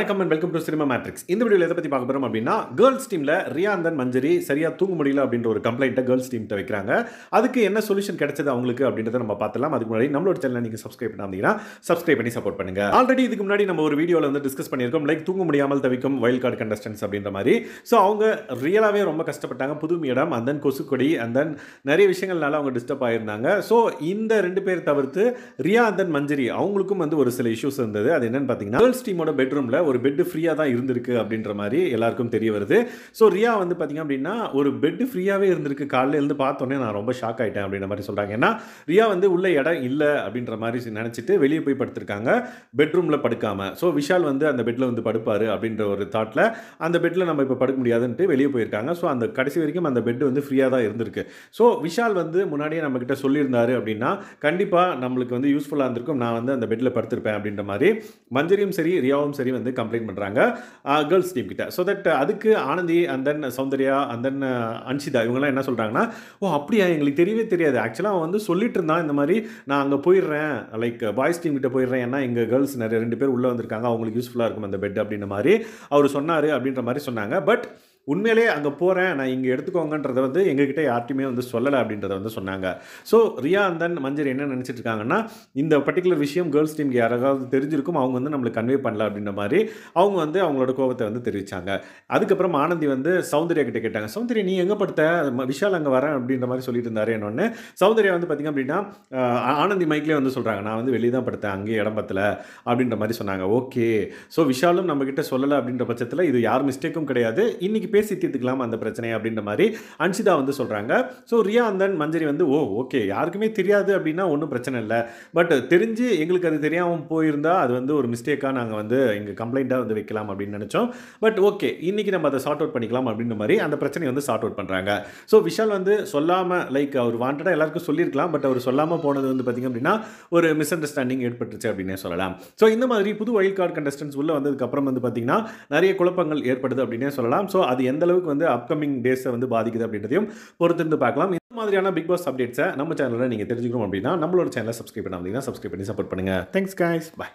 வணக்கம் and welcome to cinema matrix இந்த வீடியோவில் எதை பற்றி பார்க்க போகிறோம் அப்படின்னா கேர்ள்ஸ் டீமில் ரியாந்தன் மஞ்சரி சரியாக தூங்க முடியல அப்படின்ற ஒரு கம்ப்ளைண்ட்டை கேர்ள்ஸ் டீம்கிட்ட வைக்கிறாங்க அதுக்கு என்ன சொல்யூஷன் கிடைச்சது அவங்களுக்கு அப்படின்றத நம்ம பார்த்தலாம் அதுக்கு முன்னாடி நம்மளோட சேனல் நீங்கள் சப்ஸ்கிரைப் பண்ணாதீங்கன்னா சப்ஸ்கிரைப் பண்ணி சப்போர்ட் பண்ணுங்க ஆல்ரெடி இதுக்கு முன்னாடி நம்ம ஒரு வீடியோவில் வந்து டிஸ்கஸ் பண்ணியிருக்கோம் லைக் தூங்க முடியாமல் தவிக்கும் வைல்ட் கார்டு கண்டஸ்டன்ஸ் அப்படின்ற மாதிரி ஸோ அவங்க ரியலாகவே ரொம்ப கஷ்டப்பட்டாங்க புது இடம் அந்த கொசுக்கொடி அண்ட் தென் நிறைய விஷயங்கள்னால அவங்க டிஸ்டர்ப் ஆயிருந்தாங்க ஸோ இந்த ரெண்டு பேர் தவிர்த்து ரியா அண்ட் மஞ்சரி அவங்களுக்கும் வந்து ஒரு சில இஷ்யூஸ் இருந்தது அது என்னன்னு பார்த்தீங்கன்னா கேர்ள்ஸ் டீமோட பெட்ரூமில் ஒரு பெட்டு ஃப்ரீயாக தான் இருந்திருக்கு அப்படின்ற மாதிரி எல்லாருக்கும் தெரிய வருது ஸோ ரியா வந்து பார்த்திங்க அப்படின்னா ஒரு பெட்டு ஃப்ரீயாகவே இருந்திருக்கு காலையில் இருந்து பார்த்தோன்னே நான் ரொம்ப ஷாக் ஆகிட்டேன் அப்படின்ற மாதிரி சொல்கிறாங்க ஏன்னா ரியா வந்து உள்ள இடம் இல்லை அப்படின்ற மாதிரி நினச்சிட்டு வெளியே போய் படுத்திருக்காங்க பெட்ரூமில் படுக்காமல் ஸோ விஷால் வந்து அந்த பெட்டில் வந்து படுப்பார் அப்படின்ற ஒரு தாட்டில் அந்த பெட்டில் நம்ம இப்போ படுக்க முடியாதுன்ட்டு வெளியே போயிருக்காங்க ஸோ அந்த கடைசி வரைக்கும் அந்த பெட் வந்து ஃப்ரீயாக தான் இருந்திருக்கு ஸோ விஷால் வந்து முன்னாடியே நம்மக்கிட்ட சொல்லியிருந்தாரு அப்படின்னா கண்டிப்பாக நம்மளுக்கு வந்து யூஸ்ஃபுல்லாக இருந்திருக்கும் நான் வந்து அந்த பெட்டில் படுத்திருப்பேன் அப்படின்ற மாதிரி மஞ்சரியும் சரி ரியாவும் சரி வந்து கம்ப்ளைண்ட் பண்ணுறாங்க கேர்ள்ஸ் டீம் கிட்ட ஸோ தட் அதுக்கு ஆனந்தி அந்த தென் சௌந்தர்யா அந்த தென் அன்ஷிதா இவங்கெல்லாம் என்ன சொல்கிறாங்கன்னா ஓ அப்படியா எங்களுக்கு தெரியவே தெரியாது ஆக்சுவலாக அவன் வந்து சொல்லிட்டு இருந்தான் இந்த மாதிரி நான் அங்கே போயிடுறேன் லைக் பாய்ஸ் டீம் கிட்ட போயிடுறேன் ஏன்னா எங்கள் கேர்ள்ஸ் நிறைய ரெண்டு பேர் உள்ளே வந்திருக்காங்க அவங்களுக்கு யூஸ்ஃபுல்லாக இருக்கும் அந்த பெட் அப்படின்ற மாதிரி அவர் சொன்னார் அப்படின்ற மாதிரி சொன்னாங்க பட் உண்மையிலே அங்கே போகிறேன் நான் இங்கே எடுத்துக்கோங்கன்றத வந்து எங்ககிட்ட யார்ட்டையுமே வந்து சொல்லலை அப்படின்றத வந்து சொன்னாங்க ஸோ ரியா அந்தன் மஞ்சள் என்ன நினச்சிட்டு இருக்காங்கன்னா இந்த பர்டிகுலர் விஷயம் கேர்ள்ஸ் டீமுக்கு யாராவது தெரிஞ்சிருக்கும் அவங்க வந்து நம்மளுக்கு கன்வே பண்ணல அப்படின்ற மாதிரி அவங்க வந்து அவங்களோட கோபத்தை வந்து தெரிவித்தாங்க அதுக்கப்புறம் ஆனந்தி வந்து சௌந்தர்யா கிட்ட கேட்டாங்க சௌந்தர்யா நீ எங்கே படுத்த விஷால் அங்கே வரேன் அப்படின்ற மாதிரி சொல்லிட்டு இருந்தாரு என்னொன்று சௌந்தர்யா வந்து பார்த்திங்க அப்படின்னா ஆனந்தி மைக்லேயே வந்து சொல்கிறாங்க நான் வந்து வெளியே தான் படுத்தேன் அங்கேயே இடம் பத்தில அப்படின்ற மாதிரி சொன்னாங்க ஓகே ஸோ விஷாலும் நம்மக்கிட்ட சொல்லலை அப்படின்ற பட்சத்தில் இது யார் மிஸ்டேக்கும் கிடையாது இன்றைக்கி பேசி தீர்த்துக்கலாம் அந்த பிரச்சனை அப்படின்ற மாதிரி அன்ஷிதா வந்து சொல்கிறாங்க ஸோ ரியா அந்தன் மஞ்சரி வந்து ஓ ஓகே யாருக்குமே தெரியாது அப்படின்னா ஒன்றும் பிரச்சனை இல்லை பட் தெரிஞ்சு எங்களுக்கு அது தெரியாமல் போயிருந்தால் அது வந்து ஒரு மிஸ்டேக்காக நாங்கள் வந்து இங்கே கம்ப்ளைண்ட்டாக வந்து வைக்கலாம் அப்படின்னு நினச்சோம் பட் ஓகே இன்றைக்கி நம்ம அதை சார்ட் அவுட் பண்ணிக்கலாம் அப்படின்ற மாதிரி அந்த பிரச்சனையை வந்து சார்ட் அவுட் பண்ணுறாங்க ஸோ விஷால் வந்து சொல்லாமல் லைக் அவர் வாண்டடாக எல்லாருக்கும் சொல்லியிருக்கலாம் பட் அவர் சொல்லாமல் போனது வந்து பார்த்திங்க அப்படின்னா ஒரு மிஸ் அண்டர்ஸ்டாண்டிங் ஏற்பட்டுருச்சு அப்படின்னே சொல்லலாம் ஸோ இந்த மாதிரி புது வைல்ட் கார்டு கண்டஸ்டன்ஸ் உள்ளே வந்ததுக்கப்புறம் வந்து பார்த்திங்கன்னா நிறைய குழப்பங்கள் ஏற்படுது அப்படின்னே சொல்லலாம் ஸோ அது அது எந்த அளவுக்கு வந்து அப்கமிங் டேஸை வந்து பாதிக்குது அப்படின்றதையும் பொறுத்திருந்து பார்க்கலாம் இந்த மாதிரியான பிக் பாஸ் அப்டேட்ஸை நம்ம சேனலில் நீங்கள் தெரிஞ்சுக்கணும் அப்படின்னா நம்மளோட சேனலை சப்ஸ்கிரைப் பண்ணாமல் சப்ஸ்கிரைப் பண்ணி சப்போர்ட் பண்ணுங்கள் தேங்க்ஸ் காய்ஸ் பாய்